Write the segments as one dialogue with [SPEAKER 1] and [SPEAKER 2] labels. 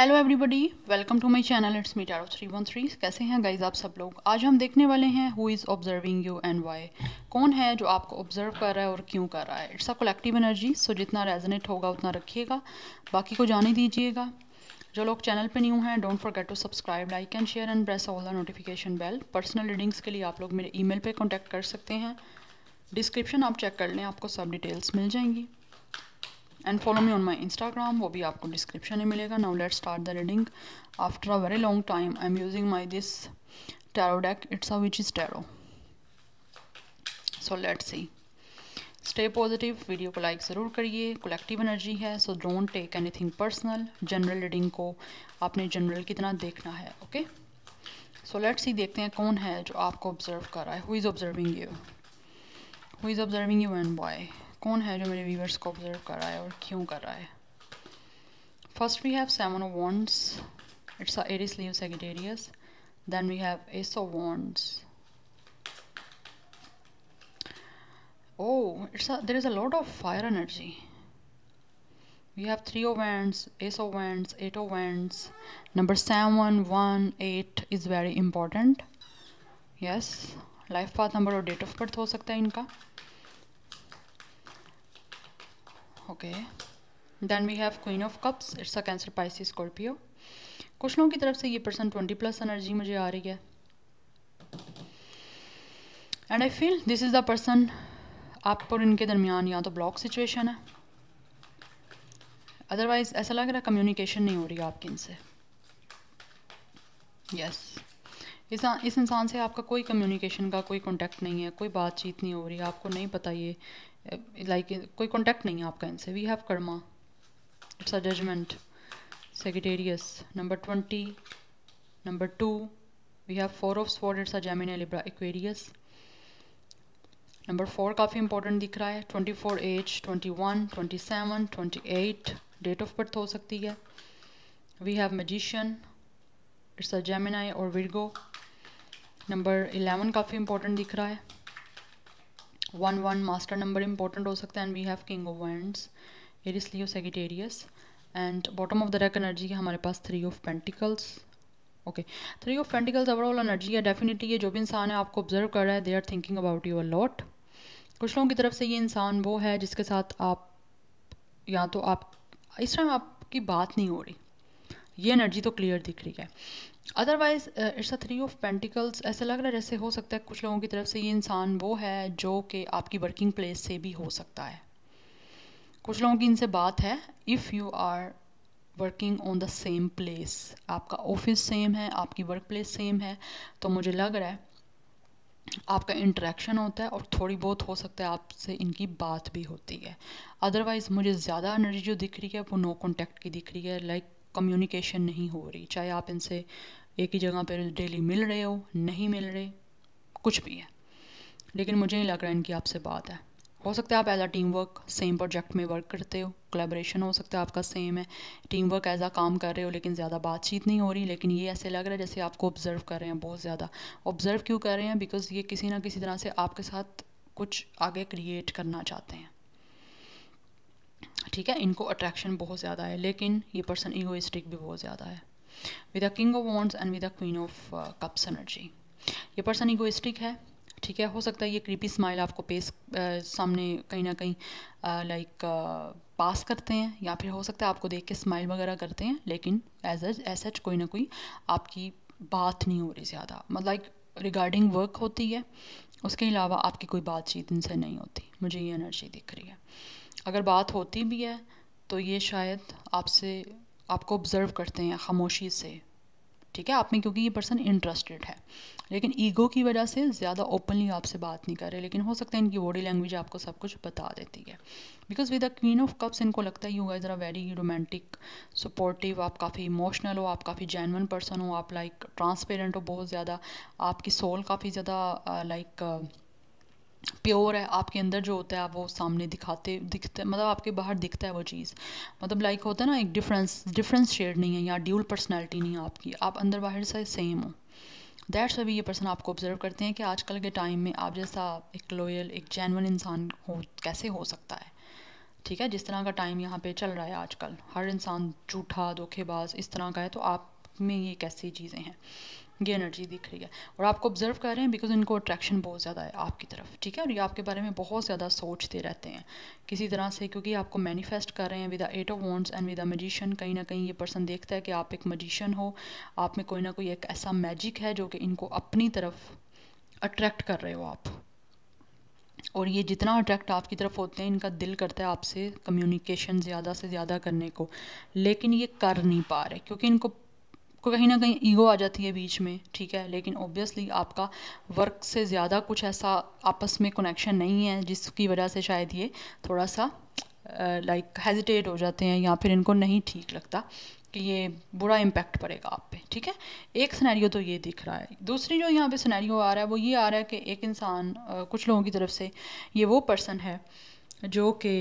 [SPEAKER 1] Hello everybody welcome to my channel it's me tarot three one three कैसे हैं guys आप सब लोग आज हम देखने वाले हैं who is observing you and why कौन है जो आपको ऑब्जर्व कर रहा है और क्यों कर रहा है it's a collective energy so जितना रेजनेट होगा उतना रखिएगा बाकी को जाने दीजिएगा जो लोग चैनल पे न्यू हैं don't forget to subscribe like and share and press all the notification bell personal readings के लिए आप लोग मेरे ई मेल पर कर सकते हैं डिस्क्रिप्शन आप चेक कर लें आपको सब डिटेल्स मिल जाएंगी and follow me on my Instagram वो भी आपको डिस्क्रिप्शन में मिलेगा now let start the reading after a very long time I am using my this tarot it's a witch is tarot so let see stay positive video को like ज़रूर करिए collective energy है so don't take anything personal general reading को आपने general कितना देखना है okay so let's ही देखते हैं कौन है जो आपको ऑब्जर्व कर रहा है who is observing you who is observing you and why कौन है जो मेरे व्यूवर्स को ऑब्जर्व कर रहा है और क्यों कर रहा है first we have seven of wands it's Aries Leo Sagittarius then we have ace of wands oh it's a, there is a lot of fire energy we have three of wands ace of wands eight of wands number seven one eight is very important yes life path number और date of birth हो सकता है इनका okay then we have queen of cups it's a Cancer Pisces Scorpio कुछ लोगों की तरफ से ये पर्सन ट्वेंटी प्लस एनर्जी मुझे आ रही है and I feel this is the person आप और इनके दरमियान या तो ब्लॉक सिचुएशन है अदरवाइज़ ऐसा लग रहा है कम्युनिकेशन नहीं हो रही आपकी इनसे यस yes. इस इस इंसान से आपका कोई कम्युनिकेशन का कोई कांटेक्ट नहीं है कोई बातचीत नहीं हो रही आपको नहीं पता ये लाइक कोई कांटेक्ट नहीं है आपका इनसे we have karma it's a judgement Sagittarius number twenty number two we have four of swords it's a Gemini Libra Aquarius number four काफ़ी इंपॉर्टेंट दिख रहा है twenty four age twenty one twenty seven twenty eight date of birth हो सकती है we have magician it's a Gemini और Virgo number eleven काफ़ी important दिख रहा है one one master number important हो सकता है and we have king of wands Aries Leo Sagittarius and bottom of the deck energy है हमारे पास three of pentacles okay three of pentacles overall energy है डेफिनेटली ये जो भी इंसान है आपको ऑब्जर्व कर रहा है they are thinking about you lot कुछ लोगों की तरफ से ये इंसान वो है जिसके साथ आप या तो आप इस टाइम आपकी बात नहीं हो रही ये एनर्जी तो क्लियर दिख रही है otherwise it's a three of pentacles ऐसा लग रहा है जैसे हो सकता है कुछ लोगों की तरफ से ये इंसान वो है जो कि आपकी वर्किंग प्लेस से भी हो सकता है कुछ लोगों की इनसे बात है if you are working on the same place आपका ऑफिस सेम है आपकी वर्क प्लेस सेम है तो मुझे लग रहा है आपका इंट्रैक्शन होता है और थोड़ी बहुत हो सकता है आपसे इनकी बात भी होती है अदरवाइज़ मुझे ज़्यादा एनर्जी जो दिख रही है वो नो कॉन्टैक्ट की दिख रही है लाइक like कम्युनिकेशन नहीं हो रही चाहे आप इनसे एक ही जगह पर डेली मिल रहे हो नहीं मिल रहे कुछ भी है लेकिन मुझे नहीं लग रहा इनकी आपसे बात है हो सकता है आप as a team work same project में वर्क करते हो कलेब्रेशन हो सकता है आपका सेम है टीम वर्क एज आ काम कर रहे हो लेकिन ज़्यादा बातचीत नहीं हो रही लेकिन ये ऐसे लग रहा है जैसे आपको ऑब्ज़र्व कर रहे हैं बहुत ज़्यादा ऑब्ज़र्व क्यों कर रहे हैं बिकॉज़ ये किसी ना किसी तरह से आपके साथ कुछ आगे क्रिएट करना चाहते हैं ठीक है इनको अट्रैक्शन बहुत ज़्यादा है लेकिन ये पर्सन ईगोइस्टिक भी बहुत ज़्यादा है with a king of wands and with a queen of cups energy ये पर्सन ईगोइस्टिक है ठीक है हो सकता है ये क्रीपी स्माइल आपको पेस आ, uh, सामने कहीं ना कहीं लाइक uh, पास uh, करते हैं या फिर हो सकता है आपको देख के स्माइल वगैरह करते हैं लेकिन एज एज सच कोई ना कोई आपकी बात नहीं हो रही ज़्यादा मतलब लाइक रिगार्डिंग वर्क होती है उसके अलावा आपकी कोई बातचीत इनसे नहीं होती मुझे ये एनर्जी दिख रही है अगर बात होती भी है तो ये शायद आपसे आपको ऑब्ज़र्व करते हैं खामोशी से ठीक है आप में क्योंकि ये पर्सन इंटरेस्टेड है लेकिन ईगो की वजह से ज़्यादा ओपनली आपसे बात नहीं कर रहे लेकिन हो सकता है इनकी बॉडी लैंग्वेज आपको सब कुछ बता देती है because with the queen of cups इनको लगता you guys are very romantic supportive आप काफ़ी इमोशनल हो आप काफ़ी जेनवन पर्सन हो आप लाइक ट्रांसपेरेंट हो बहुत ज़्यादा आपकी सोल काफ़ी ज़्यादा like uh, like, uh, pure है आपके अंदर जो होता है आप वो सामने दिखाते दिखते मतलब आपके बाहर दिखता है वो चीज़ मतलब लाइक होता है ना एक डिफरेंस डिफरेंस शेयर नहीं है या ड्यूल पर्सनैलिटी नहीं है आपकी आप अंदर बाहर से सेम हो दैट्स अभी ये पर्सन आपको ऑब्जर्व करते हैं कि आजकल के टाइम में आप जैसा एक लॉयल एक जैनवन इंसान हो कैसे हो सकता है ठीक है जिस तरह का टाइम यहाँ पे चल रहा है आजकल हर इंसान झूठा धोखेबाज इस तरह का है तो आप में ये कैसी चीज़ें हैं ये एनर्जी दिख रही है और आपको ऑब्जर्व कर रहे हैं बिकॉज इनको अट्रैक्शन बहुत ज़्यादा है आपकी तरफ ठीक है और ये आपके बारे में बहुत ज़्यादा सोचते रहते हैं किसी तरह से क्योंकि आपको मैनिफेस्ट कर रहे हैं with eight of wands and with a magician कहीं ना कहीं ये पर्सन देखता है कि आप एक मजिशन हो आप में कोई ना कोई एक ऐसा मैजिक है जो कि इनको अपनी तरफ अट्रैक्ट कर रहे हो आप और ये जितना अट्रैक्ट आपकी तरफ होते हैं इनका दिल करता है आपसे कम्युनिकेशन ज़्यादा से ज़्यादा करने को लेकिन ये कर नहीं पा रहे क्योंकि इनको को कहीं ना कहीं ईगो आ जाती है बीच में ठीक है लेकिन ओबियसली आपका वर्क से ज़्यादा कुछ ऐसा आपस में कनेक्शन नहीं है जिसकी वजह से शायद ये थोड़ा सा लाइक uh, हेजिटेट like, हो जाते हैं या फिर इनको नहीं ठीक लगता कि ये बुरा इम्पैक्ट पड़ेगा आप पे ठीक है एक सिनेरियो तो ये दिख रहा है दूसरी जो यहाँ पे सिनेरियो आ रहा है वो ये आ रहा है कि एक इंसान कुछ लोगों की तरफ से ये वो पर्सन है जो कि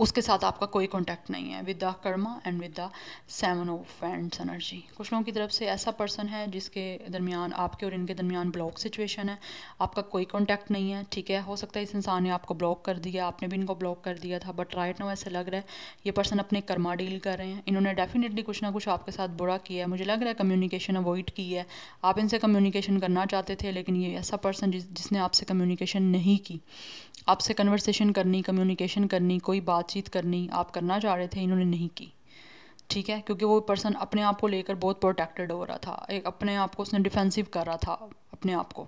[SPEAKER 1] उसके साथ आपका कोई कांटेक्ट नहीं है with the karma and with the seven of friends energy कुछ लोगों की तरफ से ऐसा पर्सन है जिसके दरमियान आपके और इनके दरमियान ब्लॉक सिचुएशन है आपका कोई कांटेक्ट नहीं है ठीक है हो सकता है इस इंसान ने आपको ब्लॉक कर दिया आपने भी इनको ब्लॉक कर दिया था बट राइट नो ऐसा लग रहा है ये पर्सन अपने कर्मा डील कर रहे हैं इन्होंने डेफिनेटली कुछ ना कुछ आपके साथ बुरा किया है मुझे लग रहा है कम्युनिकेशन अवॉइड की है आप इनसे कम्युनिकेशन करना चाहते थे लेकिन ये ऐसा पर्सन जिस, जिसने आपसे कम्युनिकेशन नहीं की आपसे कन्वर्सेशन करनी कम्युनिकेशन करनी कोई बात बातचीत करनी आप करना चाह रहे थे इन्होंने नहीं की ठीक है क्योंकि वो पर्सन अपने आप को लेकर बहुत प्रोटेक्टेड हो रहा था एक अपने आप को उसने डिफेंसिव कर रहा था अपने आप को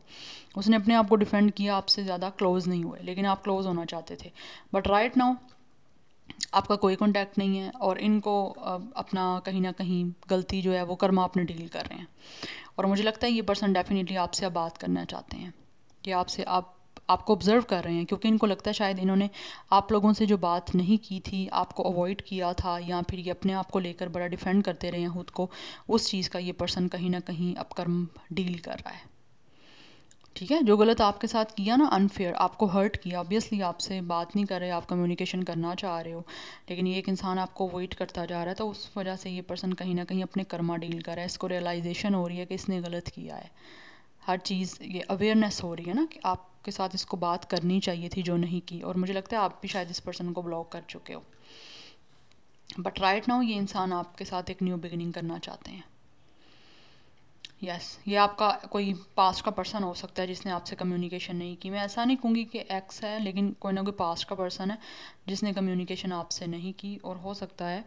[SPEAKER 1] उसने अपने आप को डिफेंड किया आपसे ज़्यादा क्लोज़ नहीं हुए लेकिन आप क्लोज़ होना चाहते थे बट राइट नाउ आपका कोई कॉन्टैक्ट नहीं है और इनको अपना कहीं ना कहीं गलती जो है वो कर्मा अपने डील कर रहे हैं और मुझे लगता है ये पर्सन डेफिनेटली आपसे अब बात करना चाहते हैं कि आपसे आप आपको ऑब्ज़र्व कर रहे हैं क्योंकि इनको लगता है शायद इन्होंने आप लोगों से जो बात नहीं की थी आपको अवॉइड किया था या फिर ये अपने आप को लेकर बड़ा डिफेंड करते रहे हैं खुद को उस चीज़ का ये पर्सन कहीं ना कहीं अपकर्म डील कर रहा है ठीक है जो गलत आपके साथ किया ना अनफेयर आपको हर्ट किया ऑब्वियसली आपसे बात नहीं कर रहे आप कम्युनिकेशन करना चाह रहे हो लेकिन ये एक इंसान आपको वेट करता जा रहा है तो उस वजह से ये पर्सन कहीं ना कहीं अपने कर्मा डील कर रहा है इसको रियलाइजेशन हो रही है कि इसने गलत किया है हर चीज़ ये अवेयरनेस हो रही है ना कि आप के साथ इसको बात करनी चाहिए थी जो नहीं की और मुझे लगता है आप भी शायद इस पर्सन को ब्लॉक कर चुके हो बट राइट नाउ ये इंसान आपके साथ एक न्यू बिगिनिंग करना चाहते हैं यस yes, ये आपका कोई पास्ट का पर्सन हो सकता है जिसने आपसे कम्युनिकेशन नहीं की मैं ऐसा नहीं कहूँगी कि एक्स है लेकिन कोई ना कोई पास्ट का पर्सन है जिसने कम्युनिकेशन आपसे नहीं की और हो सकता है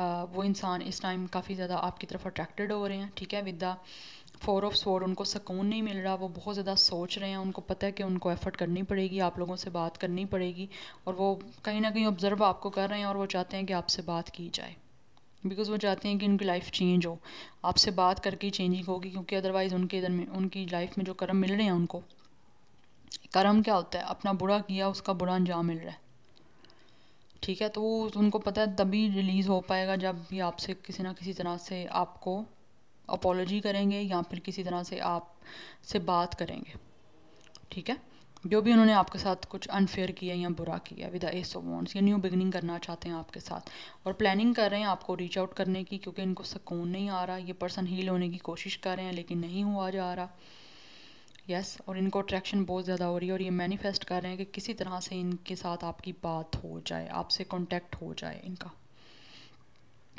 [SPEAKER 1] आ, वो इंसान इस टाइम काफ़ी ज़्यादा आपकी तरफ अट्रैक्टेड हो रहे हैं ठीक है with the four of sword उनको सुकून नहीं मिल रहा वो बहुत ज़्यादा सोच रहे हैं उनको पता है कि उनको एफ़र्ट करनी पड़ेगी आप लोगों से बात करनी पड़ेगी और वो कहीं ना कहीं ऑब्ज़र्व आपको कर रहे हैं और वो चाहते हैं कि आपसे बात की जाए बिकॉज़ वो चाहते हैं कि उनकी लाइफ चेंज हो आपसे बात करके चेंजिंग होगी क्योंकि अदरवाइज़ उनके इधर में उनकी लाइफ में जो कर्म मिल रहे हैं उनको कर्म क्या होता है अपना बुरा किया उसका बुरा अंजाम मिल रहा है ठीक है तो उनको पता है तभी रिलीज़ हो पाएगा जब भी आपसे किसी ना किसी तरह से आपको अपोलॉजी करेंगे या फिर किसी तरह से आप से बात करेंगे ठीक है जो भी उन्होंने आपके साथ कुछ अनफेयर किया या बुरा किया विद एस ऑफ वॉन्ट्स या न्यू बिगनिंग करना चाहते हैं आपके साथ और प्लानिंग कर रहे हैं आपको रीच आउट करने की क्योंकि इनको सुकून नहीं आ रहा ये पर्सन हील होने की कोशिश कर रहे हैं लेकिन नहीं हुआ जा रहा यस yes, और इनको अट्रैक्शन बहुत ज़्यादा हो रही है और ये मैनिफेस्ट कर रहे हैं कि किसी तरह से इनके साथ आपकी बात हो जाए आपसे कॉन्टैक्ट हो जाए इनका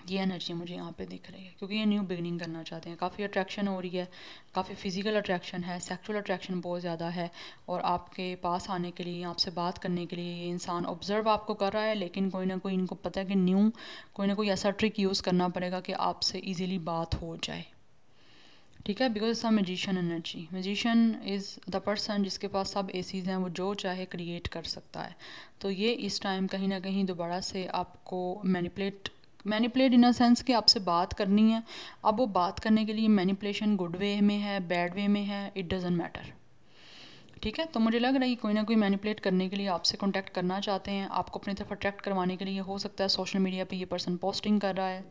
[SPEAKER 1] ये एनर्जी मुझे यहाँ पे दिख रही है क्योंकि ये न्यू बिगनिंग करना चाहते हैं काफ़ी अट्रैक्शन हो रही है काफ़ी फिजिकल अट्रैक्शन है सेक्सुअल अट्रैक्शन बहुत ज़्यादा है और आपके पास आने के लिए आपसे बात करने के लिए ये इंसान ऑब्ज़र्व आपको कर रहा है लेकिन कोई ना कोई इनको पता है कि न्यू कोई ना कोई ऐसा ट्रिक यूज़ करना पड़ेगा कि आपसे ईजिली बात हो जाए ठीक है बिकॉज इस magician energy magician is the person जिसके पास सब एसीज हैं वो जो चाहे क्रिएट कर सकता है तो ये इस टाइम कहीं ना कहीं दोबारा से आपको manipulate manipulate in a sense कि आपसे बात करनी है अब वो बात करने के लिए मैनिपुलेशन गुड वे में है बैड वे में है इट डजेंट मैटर ठीक है तो मुझे लग रहा है कि कोई ना कोई मैनिपुलेट करने के लिए आपसे कॉन्टैक्ट करना चाहते हैं आपको अपनी तरफ अट्रैक्ट करवाने के लिए हो सकता है सोशल मीडिया पर ये पर्सन पोस्टिंग कर रहा है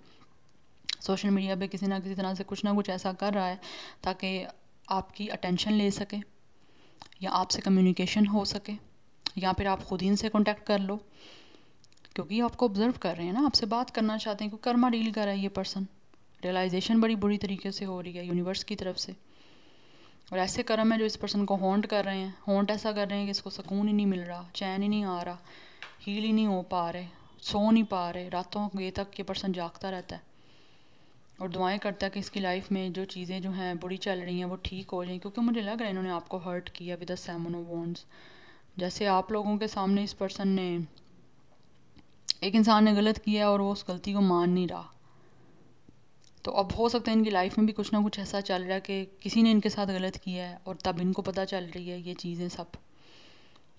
[SPEAKER 1] सोशल मीडिया पर किसी ना किसी तरह से कुछ ना कुछ ऐसा कर रहा है ताकि आपकी अटेंशन ले सके या आपसे कम्युनिकेशन हो सके या फिर आप ख़ुद ही इनसे कॉन्टैक्ट कर लो क्योंकि आपको ऑब्जर्व कर रहे हैं ना आपसे बात करना चाहते हैं कि कर्मा डील कर रहा है ये पर्सन रियलाइजेशन बड़ी बुरी तरीके से हो रही है यूनिवर्स की तरफ से और ऐसे कर्म है जो इस पर्सन को हॉन्ट कर रहे हैं हॉन्ट ऐसा कर रहे हैं कि इसको सुकून ही नहीं मिल रहा चैन ही नहीं आ रहा हील ही नहीं हो पा रहे सो नहीं पा रहे रातों के तक ये पर्सन जागता रहता है और दुआएं करता है कि इसकी लाइफ में जो चीज़ें जो हैं बुरी चल रही हैं वो ठीक हो जाएं क्योंकि मुझे लग रहा है इन्होंने आपको हर्ट किया विद द सेमोनो वॉन्ड्स जैसे आप लोगों के सामने इस पर्सन ने एक इंसान ने गलत किया और वो उस गलती को मान नहीं रहा तो अब हो सकता है इनकी लाइफ में भी कुछ ना कुछ ऐसा चल रहा है कि किसी ने इनके साथ गलत किया है और तब इनको पता चल रही है ये चीज़ें सब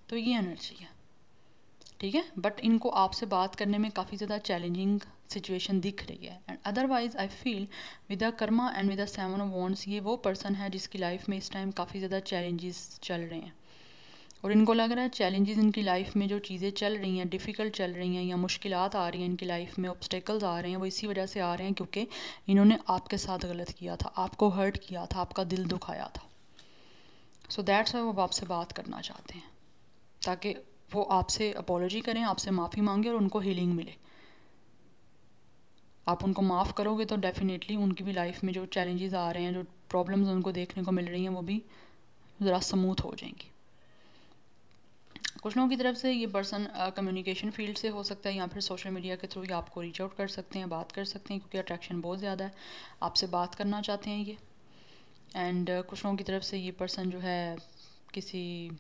[SPEAKER 1] तो ये एनर्जी है ठीक है बट इनको आपसे बात करने में काफ़ी ज़्यादा चैलेंजिंग सिचुएशन दिख रही है and otherwise I feel with a karma and with a seven of wands ये वो पर्सन है जिसकी लाइफ में इस टाइम काफ़ी ज़्यादा चैलेंजेस चल रहे हैं और इनको लग रहा है चैलेंजेस इनकी लाइफ में जो चीज़ें चल रही हैं डिफ़िकल्ट चल रही हैं या मुश्किल आ रही हैं इनकी लाइफ में ऑब्स्टेकल्स आ रहे हैं वो इसी वजह से आ रहे हैं क्योंकि इन्होंने आपके साथ गलत किया था आपको हर्ट किया था आपका दिल दुखाया था सो दैट्स वाई वो आपसे बात करना चाहते हैं ताकि वो आपसे अपोलॉजी करें आपसे माफ़ी मांगे और उनको हीलिंग मिले आप उनको माफ़ करोगे तो डेफ़िनेटली उनकी भी लाइफ में जो चैलेंजेस आ रहे हैं जो प्रॉब्लम्स उनको देखने को मिल रही हैं वो भी ज़रा स्मूथ हो जाएंगी कुछ लोगों की तरफ से ये पर्सन कम्युनिकेशन फील्ड से हो सकता है या फिर सोशल मीडिया के थ्रू ही आपको रीच आउट कर सकते हैं बात कर सकते हैं क्योंकि अट्रैक्शन बहुत ज़्यादा है आपसे बात करना चाहते हैं ये एंड uh, कुछ लोगों की तरफ से ये पर्सन जो है किसी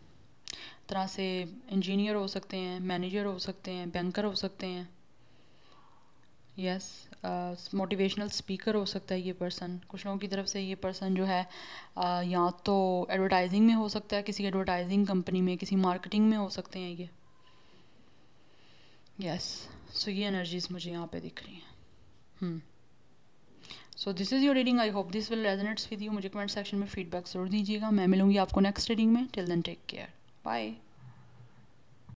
[SPEAKER 1] तरह से इंजीनियर हो सकते हैं मैनेजर हो सकते हैं बैंकर हो सकते हैं यस मोटिवेशनल uh, स्पीकर हो सकता है ये पर्सन कुछ लोगों की तरफ से ये पर्सन जो है uh, या तो एडवर्टाइजिंग में हो सकता है किसी एडवर्टाइजिंग कंपनी में किसी मार्केटिंग में हो सकते हैं ये यस सो ये एनर्जीज मुझे यहाँ पे दिख रही हैं so this is your reading I hope this will resonates with you मुझे कमेंट सेक्शन में फीडबैक ज़रूर दीजिएगा मैं मिलूंगी आपको नेक्स्ट रीडिंग में till then take care bye